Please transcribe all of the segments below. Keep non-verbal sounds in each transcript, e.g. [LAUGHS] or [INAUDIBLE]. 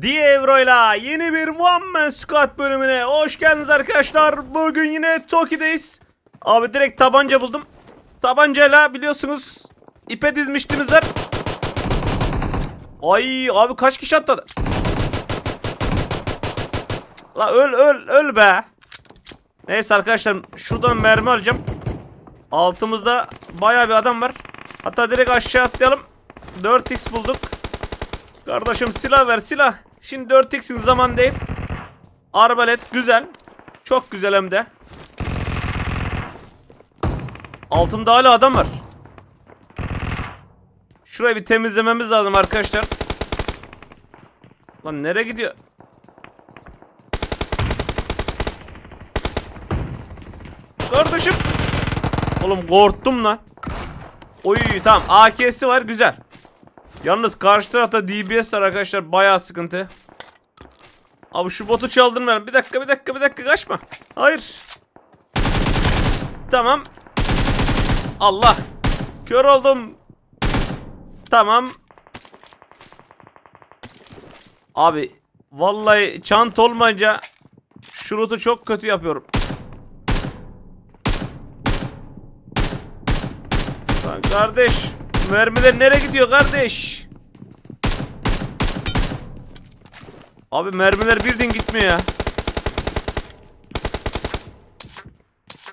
Diye Euro'yla yeni bir One Man Squad bölümüne hoş geldiniz arkadaşlar. Bugün yine Toki'deyiz. Abi direkt tabanca buldum. Tabancayla biliyorsunuz ipe dizmiştimizler. Ay abi kaç kişi atladı? La öl öl öl be. Neyse arkadaşlar şuradan mermi alacağım. Altımızda baya bir adam var. Hatta direkt aşağı atlayalım. 4x bulduk. Kardeşim silah ver silah. Şimdi 4x'in zaman değil. Arbalet güzel. Çok güzel hem de. Altımda hala adam var. Şurayı bir temizlememiz lazım arkadaşlar. Lan nereye gidiyor? Kardeşim. Oğlum korktum lan. Oy tamam AK'si var güzel. Yalnız karşı tarafta DBS var arkadaşlar. Bayağı sıkıntı. Abi şu botu çaldım ben. Bir dakika bir dakika bir dakika kaçma. Hayır. Tamam. Allah. Kör oldum. Tamam. Abi vallahi çant olmayınca şurutu çok kötü yapıyorum. Lan kardeş mermiler nereye gidiyor kardeş? Abi mermiler birden gitmiyor ya.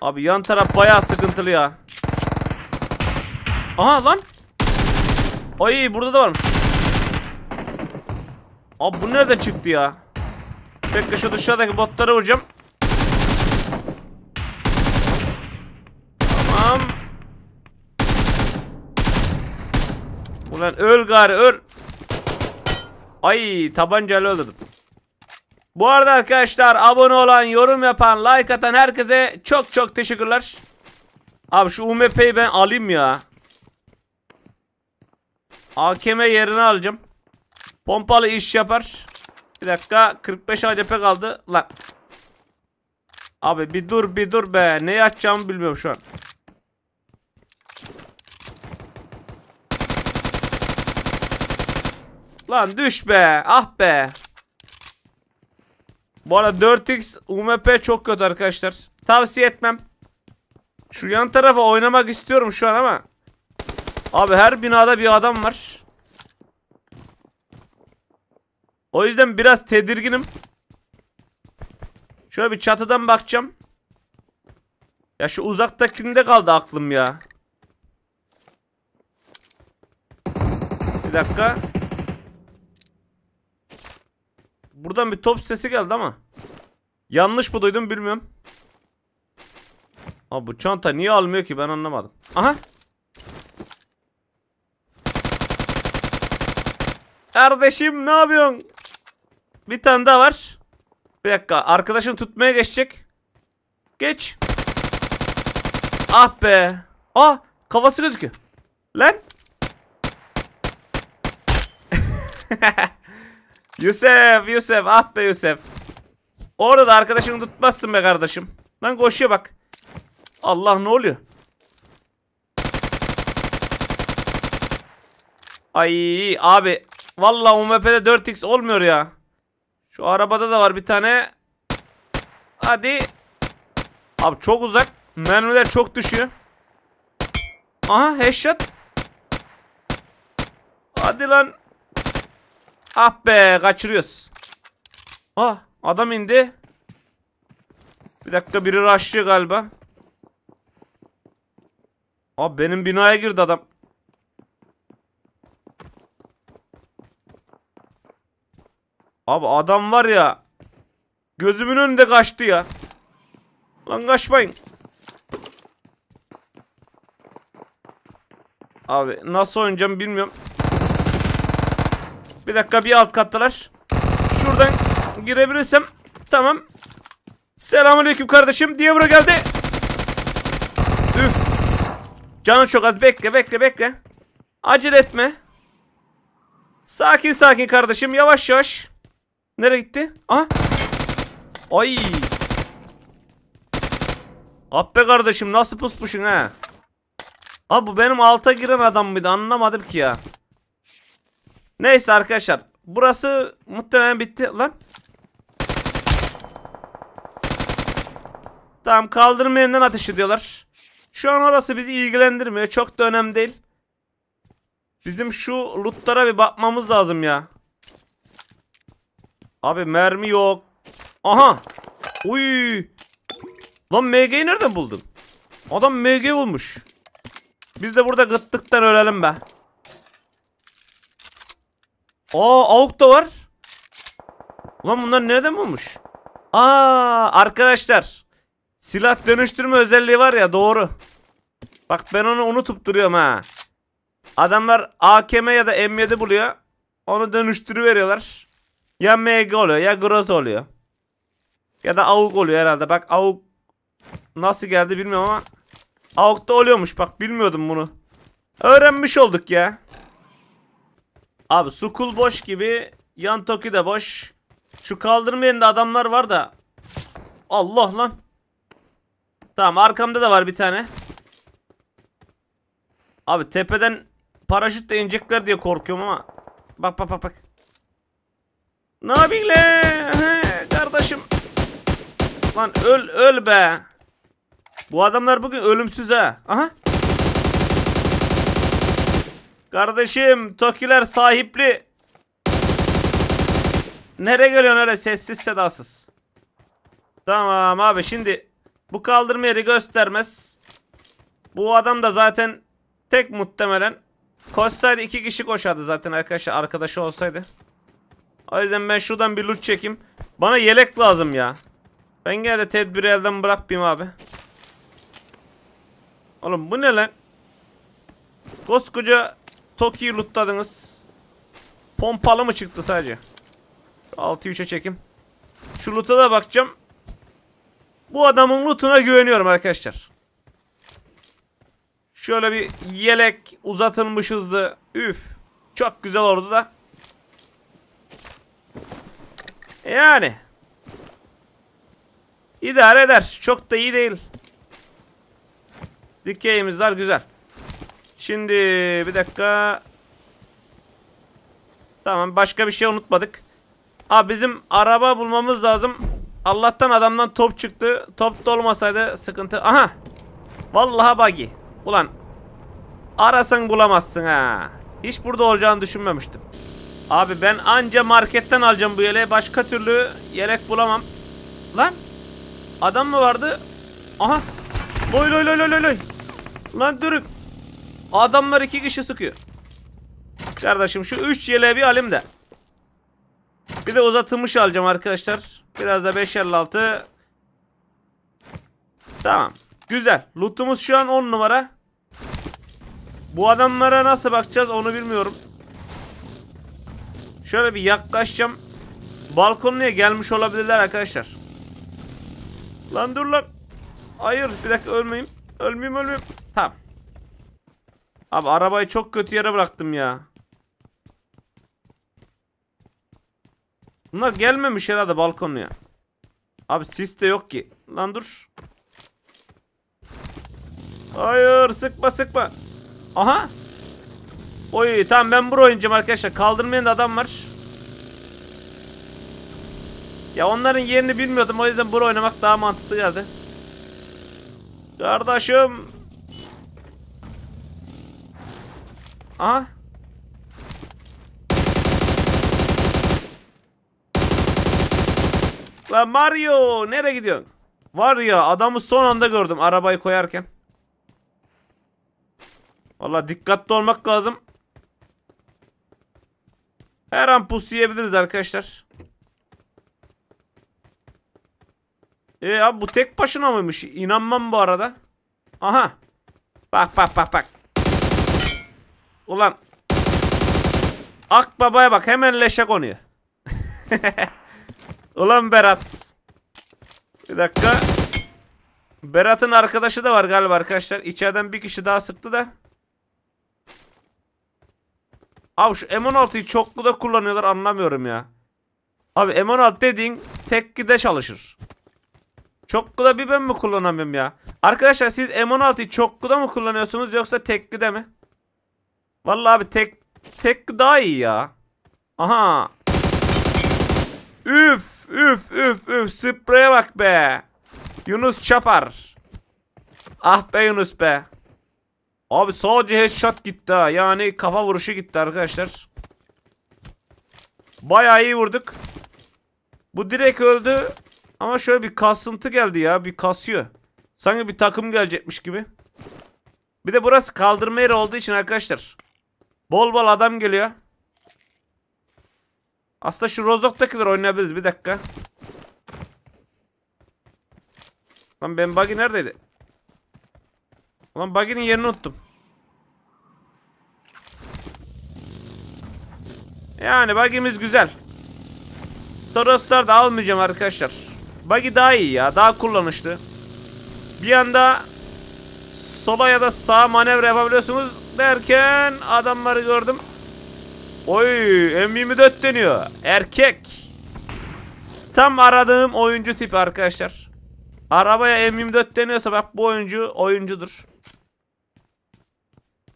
Abi yan taraf bayağı sıkıntılı ya. Aha lan. Ay burada da varmış. Abi bu nereden çıktı ya? Bir dakika şu dışarıdaki botları vuracağım. Ulan öl gari öl. Ay tabancayla öldürdüm. Bu arada arkadaşlar abone olan, yorum yapan, like atan herkese çok çok teşekkürler. Abi şu UMP'yi ben alayım ya. AKM yerini alacağım. Pompalı iş yapar. Bir dakika 45 ADP kaldı. Lan. Abi bir dur bir dur be. ne açacağımı bilmiyorum şu an. Lan düş be. Ah be. Bu arada 4x UMP çok kötü arkadaşlar. Tavsiye etmem. Şu yan tarafa oynamak istiyorum şu an ama. Abi her binada bir adam var. O yüzden biraz tedirginim. Şöyle bir çatıdan bakacağım. Ya şu uzaktakinde kaldı aklım ya. Bir dakika. Buradan bir top sesi geldi ama. Yanlış mı duydum bilmiyorum. Abi bu çanta niye almıyor ki ben anlamadım. Aha. Kardeşim ne yapıyorsun? Bir tane daha var. Bir dakika arkadaşın tutmaya geçecek. Geç. Ah be. Ah kafası gözüküyor. Lan. [LAUGHS] Yusuf Yusuf ah be Yusuf. Orada da arkadaşını tutmazsın be kardeşim. Lan koşuyor bak. Allah ne oluyor? Ay abi. Valla UMP'de 4x olmuyor ya. Şu arabada da var bir tane. Hadi. Abi çok uzak. Mermiler çok düşüyor. Aha headshot. Hadi lan. Ah be kaçırıyoruz. Ah adam indi. Bir dakika biri rushlıyor galiba. Abi benim binaya girdi adam. Abi adam var ya. Gözümün önünde kaçtı ya. Lan kaçmayın. Abi nasıl oynayacağım bilmiyorum. Bir dakika bir alt kattalar. Şuradan girebilirsem. Tamam. Selamünaleyküm kardeşim. Diablo geldi. Üf. Canım çok az. Bekle bekle bekle. Acele etme. Sakin sakin kardeşim. Yavaş yavaş. Nereye gitti? Aha. Ay. Abbe ah kardeşim nasıl pusmuşsun ha? Abi bu benim alta giren adam mıydı anlamadım ki ya. Neyse arkadaşlar. Burası muhtemelen bitti lan. Tamam kaldırma yerinden ateş ediyorlar. Şu an orası bizi ilgilendirmiyor. Çok da önemli değil. Bizim şu lootlara bir bakmamız lazım ya. Abi mermi yok. Aha. Uy. Lan MG'yi nereden buldun? Adam MG bulmuş. Biz de burada gıttıktan ölelim be. Aa avuk da var. Ulan bunlar nereden bulmuş? Aa arkadaşlar. Silah dönüştürme özelliği var ya doğru. Bak ben onu unutup duruyorum ha. Adamlar AKM ya da M7 buluyor. Onu dönüştürüveriyorlar. Ya MG oluyor ya Groz oluyor. Ya da avuk oluyor herhalde. Bak avuk nasıl geldi bilmiyorum ama avuk da oluyormuş. Bak bilmiyordum bunu. Öğrenmiş olduk ya. Abi sukul boş gibi. Yan toki de boş. Şu kaldırma yerinde adamlar var da. Allah lan. Tamam arkamda da var bir tane. Abi tepeden paraşütle inecekler diye korkuyorum ama. Bak bak bak bak. Ne yapayım kardeşim. Lan öl öl be. Bu adamlar bugün ölümsüz ha. Aha. Kardeşim Tokiler sahipli. Nereye geliyorsun öyle sessiz sedasız? Tamam abi şimdi bu kaldırma yeri göstermez. Bu adam da zaten tek muhtemelen. Koşsaydı iki kişi koşardı zaten arkadaşlar arkadaşı olsaydı. O yüzden ben şuradan bir loot çekeyim. Bana yelek lazım ya. Ben gene de tedbiri elden bırakmayayım abi. Oğlum bu ne lan? Koskoca çok lootladınız. Pompalı mı çıktı sadece? 6-3'e çekim. Şu loot'a da bakacağım. Bu adamın loot'una güveniyorum arkadaşlar. Şöyle bir yelek uzatılmış hızlı. Üf. Çok güzel orada da. Yani. İdare eder. Çok da iyi değil. Dikeyimiz var güzel. Şimdi bir dakika. Tamam başka bir şey unutmadık. Aa bizim araba bulmamız lazım. Allah'tan adamdan top çıktı. Top da olmasaydı sıkıntı. Aha. Vallahi bagi Ulan arasan bulamazsın ha. Hiç burada olacağını düşünmemiştim. Abi ben anca marketten alacağım bu yeleği. Başka türlü yelek bulamam. Lan adam mı vardı? Aha. oy loy loy loy loy. Lan dürük. Adamlar iki kişi sıkıyor. Kardeşim şu üç yeleği bir alayım da. Bir de uzatılmış alacağım arkadaşlar. Biraz da 5.56. Tamam. Güzel. Lootumuz şu an 10 numara. Bu adamlara nasıl bakacağız onu bilmiyorum. Şöyle bir yaklaşacağım. Balkonluya gelmiş olabilirler arkadaşlar. Lan dur lan. Hayır bir dakika ölmeyeyim. Ölmeyeyim ölmeyeyim. Tamam. Abi arabayı çok kötü yere bıraktım ya. Bunlar gelmemiş herhalde balkonuya. Abi sis de yok ki. Lan dur. Hayır sıkma sıkma. Aha. Oy tamam ben bura oynayacağım arkadaşlar. Kaldırmayan da adam var. Ya onların yerini bilmiyordum. O yüzden bura oynamak daha mantıklı geldi. Kardeşim Aha. Lan Mario nereye gidiyorsun? Var ya adamı son anda gördüm arabayı koyarken. Valla dikkatli olmak lazım. Her an pus yiyebiliriz arkadaşlar. E ee, abi bu tek başına mıymış? İnanmam bu arada. Aha. Bak bak bak bak. Ulan. Ak babaya bak hemen leşe konuyor. [LAUGHS] Ulan Berat. Bir dakika. Berat'ın arkadaşı da var galiba arkadaşlar. İçeriden bir kişi daha sıktı da. Abi şu M16'yı çoklu da kullanıyorlar anlamıyorum ya. Abi M16 dediğin tekki de çalışır. Çoklu da bir ben mi kullanamıyorum ya? Arkadaşlar siz M16'yı çoklu da mı kullanıyorsunuz yoksa tekli de mi? Vallahi abi tek tek daha iyi ya. Aha. Üf üf üf üf spreye bak be. Yunus Çapar. Ah be Yunus be. Abi sadece headshot gitti ha. Yani kafa vuruşu gitti arkadaşlar. Bayağı iyi vurduk. Bu direkt öldü. Ama şöyle bir kasıntı geldi ya. Bir kasıyor. Sanki bir takım gelecekmiş gibi. Bir de burası kaldırma yeri olduğu için arkadaşlar. Bol bol adam geliyor. Aslında şu Rozok'takiler oynayabiliriz bir dakika. Lan ben buggy neredeydi? Lan buggy'nin yerini unuttum. Yani buggy'miz güzel. Toroslar da almayacağım arkadaşlar. Buggy daha iyi ya. Daha kullanışlı. Bir anda sola ya da sağa manevra yapabiliyorsunuz derken adamları gördüm. Oy M24 deniyor. Erkek. Tam aradığım oyuncu tipi arkadaşlar. Arabaya M24 deniyorsa bak bu oyuncu oyuncudur.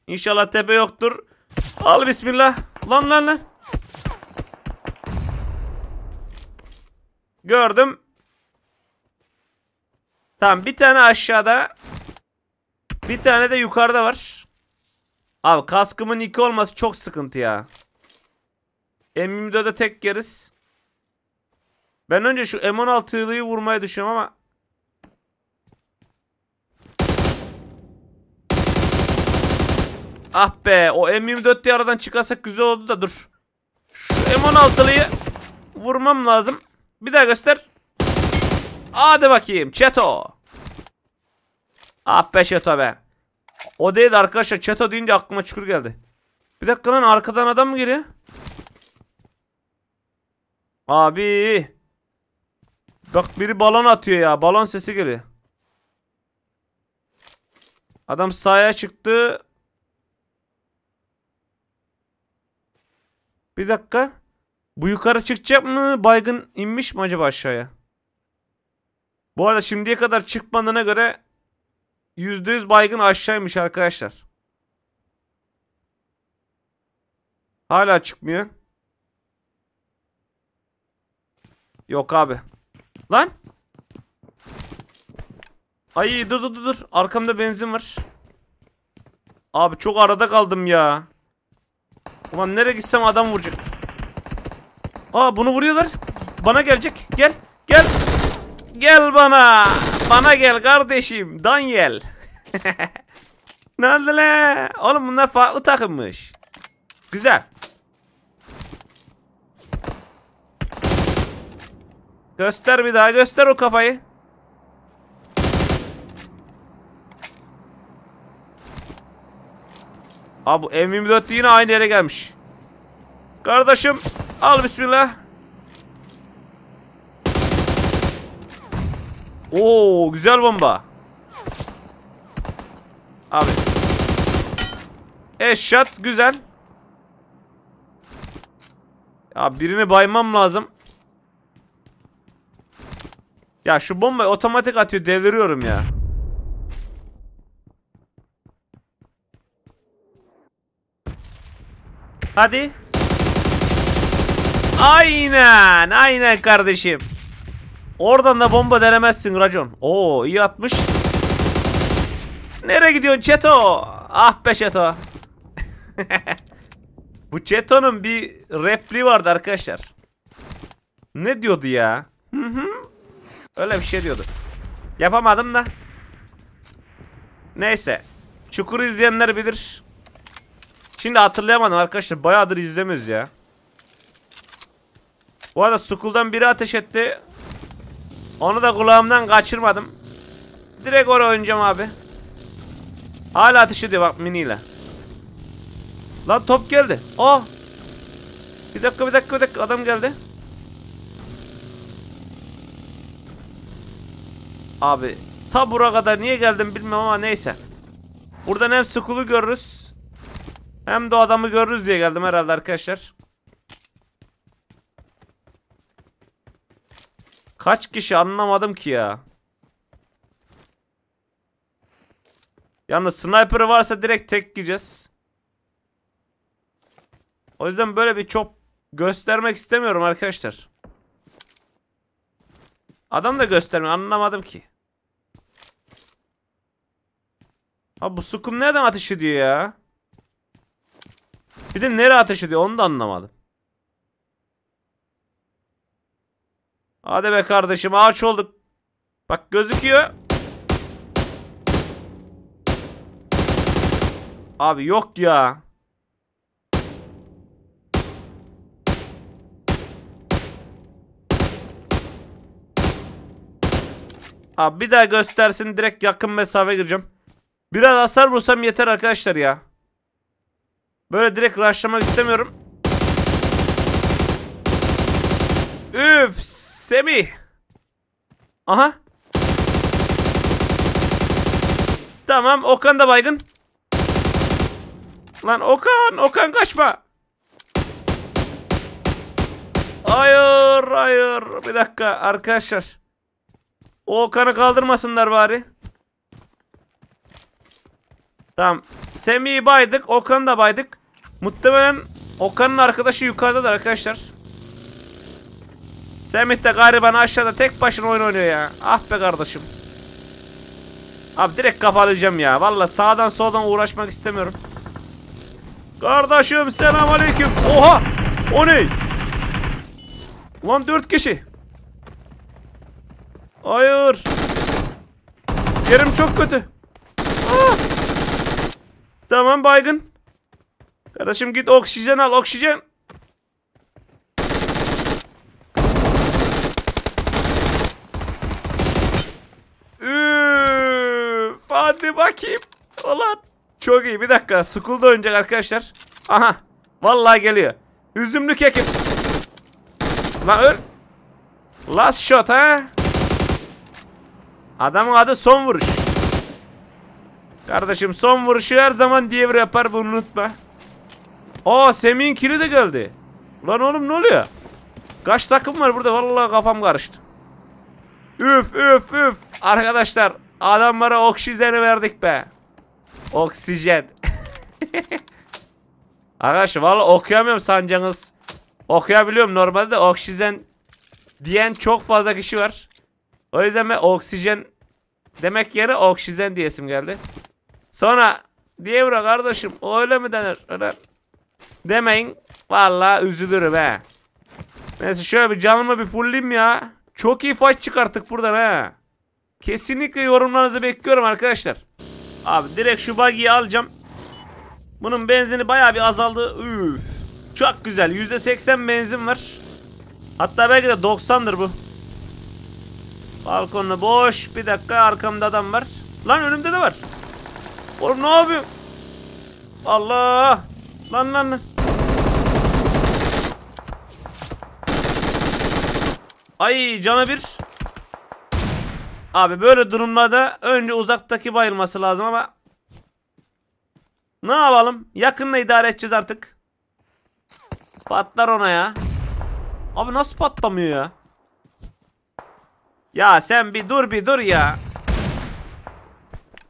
İnşallah tepe yoktur. Al bismillah. Lan lan lan. Gördüm. Tamam bir tane aşağıda. Bir tane de yukarıda var. Abi kaskımın iki olması çok sıkıntı ya. M24'e tek geriz. Ben önce şu M16'lıyı vurmayı düşünüyorum ama Ah be o M24'lü aradan çıkarsak güzel oldu da dur. Şu M16'lıyı vurmam lazım. Bir daha göster. Hadi bakayım Çeto. Ah be Çeto be. O değil arkadaşlar. Çeto deyince aklıma çukur geldi. Bir dakika lan arkadan adam mı geliyor? Abi. Bak biri balon atıyor ya. Balon sesi geliyor. Adam sahaya çıktı. Bir dakika. Bu yukarı çıkacak mı? Baygın inmiş mi acaba aşağıya? Bu arada şimdiye kadar çıkmadığına göre %100 baygın aşağıymış arkadaşlar. Hala çıkmıyor. Yok abi. Lan. Ay dur dur dur. Arkamda benzin var. Abi çok arada kaldım ya. Ulan nereye gitsem adam vuracak. Aa bunu vuruyorlar. Bana gelecek. Gel. Gel. Gel bana. Bana gel kardeşim. Daniel. [LAUGHS] ne oldu le? Oğlum bunlar farklı takımmış. Güzel. Göster bir daha. Göster o kafayı. Abi M24 yine aynı yere gelmiş. Kardeşim al bismillah. Oo güzel bomba. Abi. eşşat güzel. Ya birini baymam lazım. Ya şu bombayı otomatik atıyor deviriyorum ya. Hadi. Aynen aynen kardeşim. Oradan da bomba denemezsin racon. Oo iyi atmış. Nereye gidiyorsun Çeto? Ah be Çeto. [LAUGHS] Bu Çeto'nun bir repliği vardı arkadaşlar. Ne diyordu ya? Öyle bir şey diyordu. Yapamadım da. Neyse. Çukuru izleyenler bilir. Şimdi hatırlayamadım arkadaşlar. Bayağıdır izlemiyoruz ya. Bu arada Skull'dan biri ateş etti. Onu da kulağımdan kaçırmadım. Direkt oraya oynayacağım abi. Hala ateş ediyor bak miniyle. Lan top geldi. Oh. Bir dakika bir dakika bir dakika adam geldi. Abi ta bura kadar niye geldim bilmem ama neyse. Buradan hem Skull'u görürüz. Hem de adamı görürüz diye geldim herhalde arkadaşlar. Kaç kişi anlamadım ki ya. Yalnız sniper varsa direkt tek gireceğiz. O yüzden böyle bir çok göstermek istemiyorum arkadaşlar. Adam da göstermiyor anlamadım ki. Abi bu sukum nereden ateş ediyor ya? Bir de nereye ateş ediyor onu da anlamadım. Hadi be kardeşim ağaç olduk. Bak gözüküyor. Abi yok ya. Abi bir daha göstersin direkt yakın mesafe gireceğim. Biraz hasar vursam yeter arkadaşlar ya. Böyle direkt rushlamak istemiyorum. Üf Semi, Aha. Tamam Okan da baygın. Lan Okan, Okan kaçma. Hayır, hayır. Bir dakika arkadaşlar. O Okan'ı kaldırmasınlar bari. Tamam. Semih'i baydık, Okan'ı da baydık. Muhtemelen Okan'ın arkadaşı yukarıdadır arkadaşlar. Semih de gariban aşağıda tek başına oyun oynuyor ya. Ah be kardeşim. Abi direkt kafalayacağım ya. Valla sağdan soldan uğraşmak istemiyorum. Kardeşim selamünaleyküm. Oha! O ne? Lan dört kişi. Hayır. Yerim çok kötü. Aa. Ah! Tamam baygın. Kardeşim git oksijen al oksijen. bir bakayım. Ulan. Çok iyi bir dakika. School'da oynayacak arkadaşlar. Aha. Vallahi geliyor. Üzümlü kekim. La öl. Last shot ha. Adamın adı son vuruş. Kardeşim son vuruşu her zaman devre yapar bunu unutma. Aa Semih'in kili de geldi. Lan oğlum ne oluyor? Kaç takım var burada? Vallahi kafam karıştı. Üf üf üf. Arkadaşlar Adamlara oksijeni verdik be. Oksijen. [LAUGHS] Arkadaşlar valla okuyamıyorum sancanız. Okuyabiliyorum normalde oksijen diyen çok fazla kişi var. O yüzden ben oksijen demek yerine oksijen diyesim geldi. Sonra diye bura kardeşim öyle mi denir? Öyle demeyin. Valla üzülürüm he. Neyse şöyle bir canımı bir fullim ya. Çok iyi fight çıkarttık buradan he. Kesinlikle yorumlarınızı bekliyorum arkadaşlar. Abi direkt şu buggy'i alacağım. Bunun benzini baya bir azaldı. Üf. Çok güzel. %80 benzin var. Hatta belki de 90'dır bu. Balkonla boş. Bir dakika arkamda adam var. Lan önümde de var. Oğlum ne yapıyor? Allah. Lan lan lan. Ay canı bir. Abi böyle durumlarda önce uzaktaki bayılması lazım ama ne yapalım? Yakınla idare edeceğiz artık. Patlar ona ya. Abi nasıl patlamıyor ya? Ya sen bir dur bir dur ya.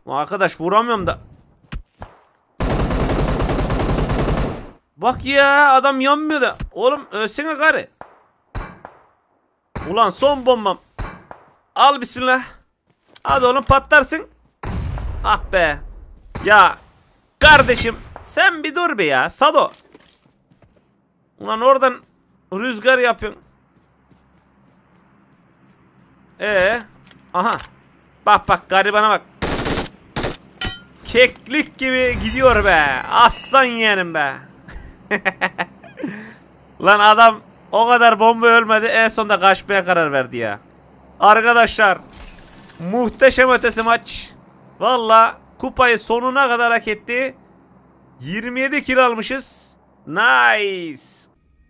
Arkadaş vuramıyorum da. Bak ya adam yanmıyor da. Oğlum ölsene gari. Ulan son bombam. Al bismillah. Hadi oğlum patlarsın. Ah be. Ya kardeşim sen bir dur be ya. Sado. Ulan oradan rüzgar yapıyorsun. Ee, aha. Bak bak garibana bak. Keklik gibi gidiyor be. Aslan yeğenim be. [LAUGHS] Lan adam o kadar bomba ölmedi en sonunda kaçmaya karar verdi ya. Arkadaşlar muhteşem ötesi maç. Valla kupayı sonuna kadar hak etti. 27 kilo almışız. Nice.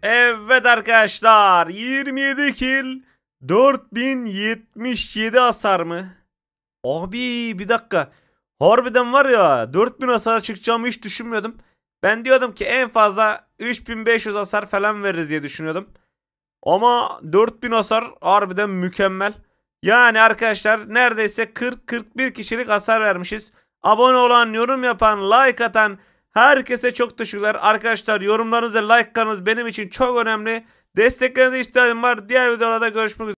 Evet arkadaşlar 27 kil 4077 hasar mı? Abi bir dakika. Harbiden var ya 4000 hasara çıkacağımı hiç düşünmüyordum. Ben diyordum ki en fazla 3500 hasar falan veririz diye düşünüyordum. Ama 4000 hasar harbiden mükemmel. Yani arkadaşlar neredeyse 40-41 kişilik hasar vermişiz. Abone olan, yorum yapan, like atan herkese çok teşekkürler. Arkadaşlar yorumlarınız ve like'larınız benim için çok önemli. Desteklerinize ihtiyacım var. Diğer videolarda görüşmek üzere.